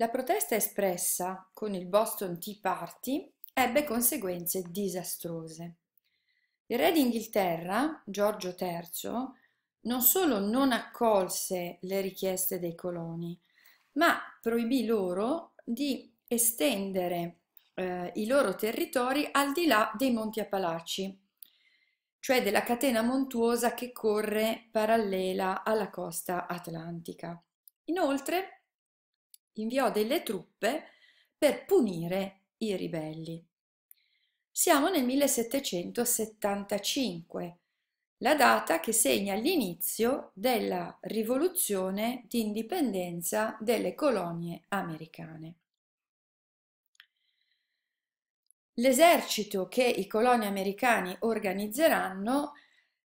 La protesta espressa con il Boston Tea Party ebbe conseguenze disastrose. Il re d'Inghilterra, Giorgio III, non solo non accolse le richieste dei coloni, ma proibì loro di estendere eh, i loro territori al di là dei Monti Appalachi, cioè della catena montuosa che corre parallela alla costa atlantica. Inoltre inviò delle truppe per punire i ribelli. Siamo nel 1775, la data che segna l'inizio della rivoluzione di indipendenza delle colonie americane. L'esercito che i coloni americani organizzeranno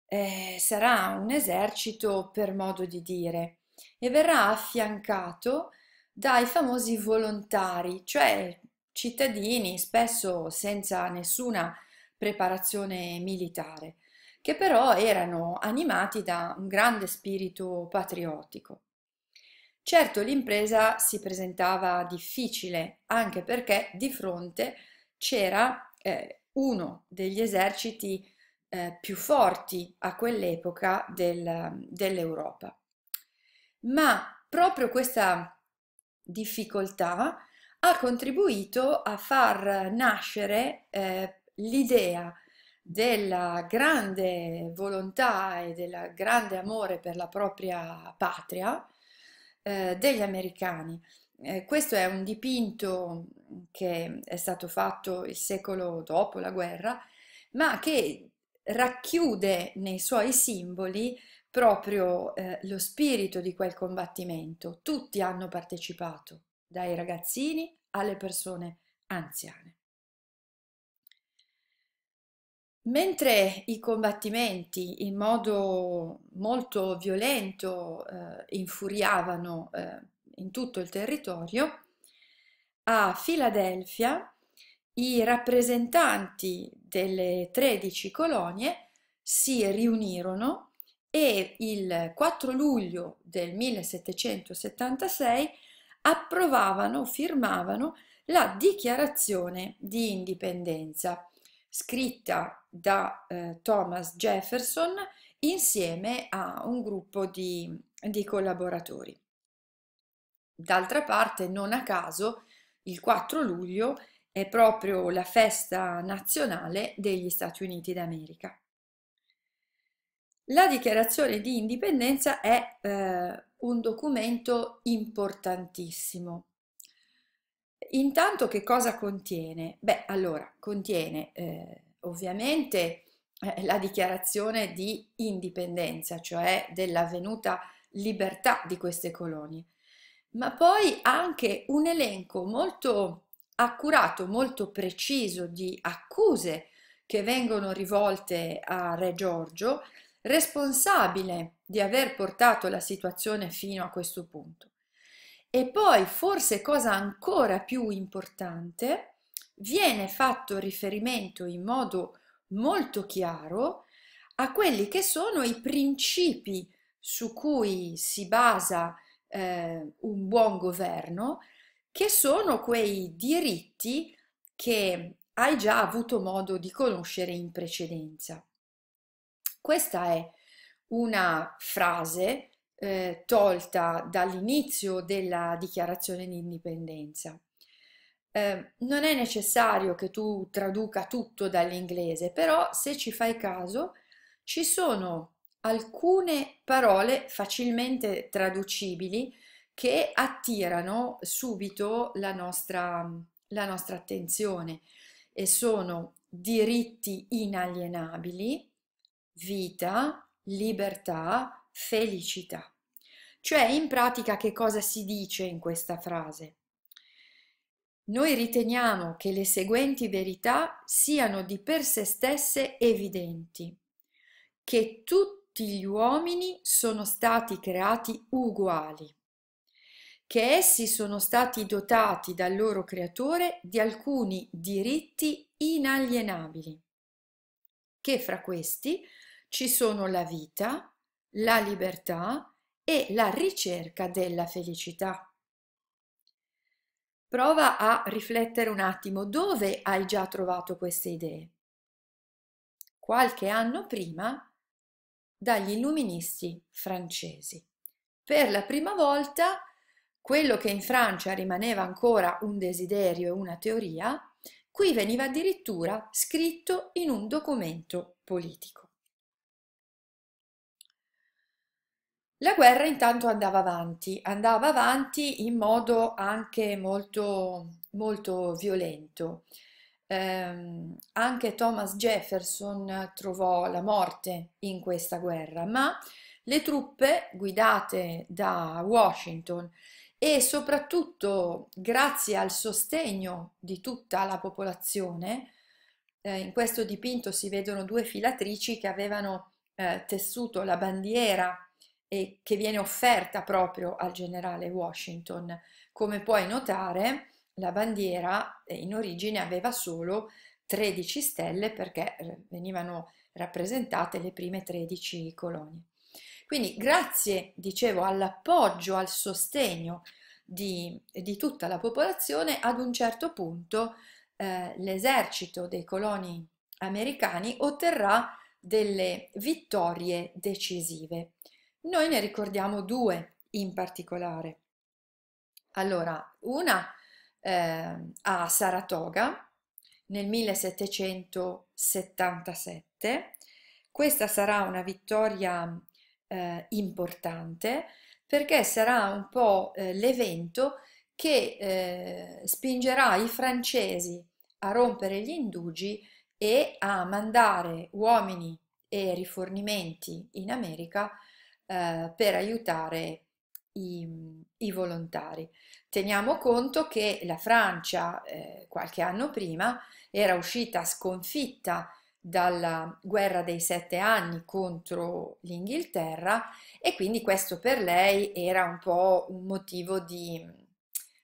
eh, sarà un esercito per modo di dire e verrà affiancato dai famosi volontari, cioè cittadini spesso senza nessuna preparazione militare, che però erano animati da un grande spirito patriottico. Certo, l'impresa si presentava difficile, anche perché di fronte c'era eh, uno degli eserciti eh, più forti a quell'epoca del, dell'Europa. Ma proprio questa difficoltà, ha contribuito a far nascere eh, l'idea della grande volontà e del grande amore per la propria patria eh, degli americani. Eh, questo è un dipinto che è stato fatto il secolo dopo la guerra, ma che racchiude nei suoi simboli proprio eh, lo spirito di quel combattimento. Tutti hanno partecipato, dai ragazzini alle persone anziane. Mentre i combattimenti in modo molto violento eh, infuriavano eh, in tutto il territorio, a Filadelfia i rappresentanti delle 13 colonie si riunirono e il 4 luglio del 1776 approvavano, firmavano la dichiarazione di indipendenza scritta da eh, Thomas Jefferson insieme a un gruppo di, di collaboratori. D'altra parte, non a caso, il 4 luglio è proprio la festa nazionale degli Stati Uniti d'America. La dichiarazione di indipendenza è eh, un documento importantissimo. Intanto che cosa contiene? Beh, allora, contiene eh, ovviamente eh, la dichiarazione di indipendenza, cioè dell'avvenuta libertà di queste colonie, ma poi anche un elenco molto accurato, molto preciso di accuse che vengono rivolte a Re Giorgio responsabile di aver portato la situazione fino a questo punto. E poi, forse cosa ancora più importante, viene fatto riferimento in modo molto chiaro a quelli che sono i principi su cui si basa eh, un buon governo, che sono quei diritti che hai già avuto modo di conoscere in precedenza. Questa è una frase eh, tolta dall'inizio della dichiarazione di indipendenza. Eh, non è necessario che tu traduca tutto dall'inglese, però se ci fai caso ci sono alcune parole facilmente traducibili che attirano subito la nostra, la nostra attenzione e sono diritti inalienabili, vita, libertà, felicità. Cioè, in pratica, che cosa si dice in questa frase? Noi riteniamo che le seguenti verità siano di per sé stesse evidenti, che tutti gli uomini sono stati creati uguali, che essi sono stati dotati dal loro creatore di alcuni diritti inalienabili che fra questi ci sono la vita, la libertà e la ricerca della felicità. Prova a riflettere un attimo dove hai già trovato queste idee. Qualche anno prima dagli illuministi francesi. Per la prima volta quello che in Francia rimaneva ancora un desiderio e una teoria Qui veniva addirittura scritto in un documento politico. La guerra intanto andava avanti, andava avanti in modo anche molto, molto violento. Eh, anche Thomas Jefferson trovò la morte in questa guerra, ma le truppe guidate da Washington e soprattutto grazie al sostegno di tutta la popolazione, eh, in questo dipinto si vedono due filatrici che avevano eh, tessuto la bandiera e che viene offerta proprio al generale Washington. Come puoi notare, la bandiera eh, in origine aveva solo 13 stelle perché eh, venivano rappresentate le prime 13 colonie. Quindi grazie, dicevo, all'appoggio, al sostegno di, di tutta la popolazione, ad un certo punto eh, l'esercito dei coloni americani otterrà delle vittorie decisive. Noi ne ricordiamo due in particolare. Allora, una eh, a Saratoga nel 1777. Questa sarà una vittoria eh, importante perché sarà un po' eh, l'evento che eh, spingerà i francesi a rompere gli indugi e a mandare uomini e rifornimenti in America eh, per aiutare i, i, volontari. Teniamo conto che la Francia eh, qualche anno prima era uscita sconfitta dalla guerra dei sette anni contro l'Inghilterra e quindi questo per lei era un po' un motivo di,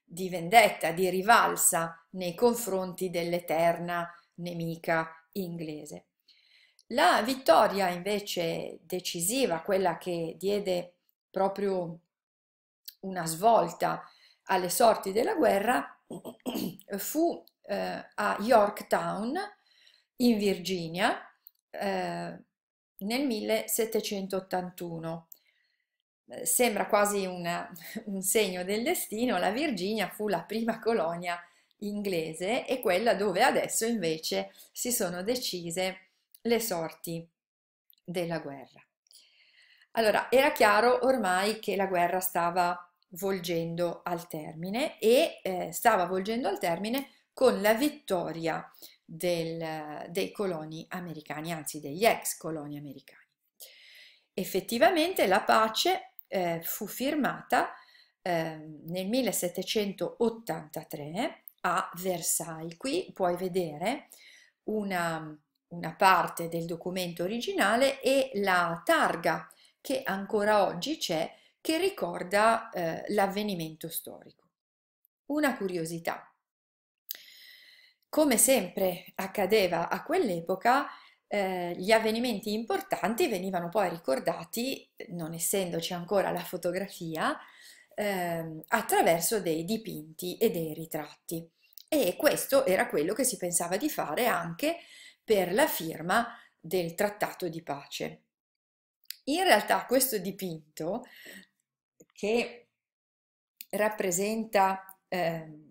di vendetta, di rivalsa nei confronti dell'eterna nemica inglese. La vittoria invece decisiva, quella che diede proprio una svolta alle sorti della guerra, fu eh, a Yorktown, in Virginia eh, nel 1781. Eh, sembra quasi una, un segno del destino, la Virginia fu la prima colonia inglese e quella dove adesso invece si sono decise le sorti della guerra. Allora, era chiaro ormai che la guerra stava volgendo al termine e eh, stava volgendo al termine con la vittoria del, dei coloni americani, anzi degli ex coloni americani. Effettivamente la pace eh, fu firmata eh, nel 1783 a Versailles. Qui puoi vedere una, una parte del documento originale e la targa che ancora oggi c'è che ricorda eh, l'avvenimento storico. Una curiosità, come sempre accadeva a quell'epoca, eh, gli avvenimenti importanti venivano poi ricordati, non essendoci ancora la fotografia, eh, attraverso dei dipinti e dei ritratti. E questo era quello che si pensava di fare anche per la firma del trattato di pace. In realtà questo dipinto, che rappresenta eh,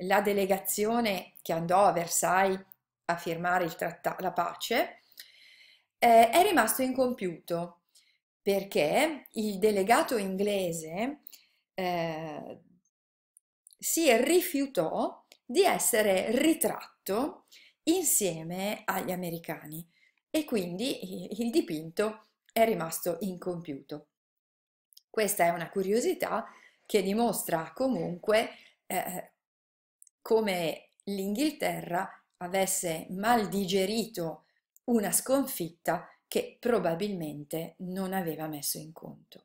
la delegazione che andò a Versailles a firmare la pace eh, è rimasto incompiuto perché il delegato inglese eh, si rifiutò di essere ritratto insieme agli americani e quindi il dipinto è rimasto incompiuto. Questa è una curiosità che dimostra comunque eh, come l'Inghilterra avesse mal digerito una sconfitta che probabilmente non aveva messo in conto.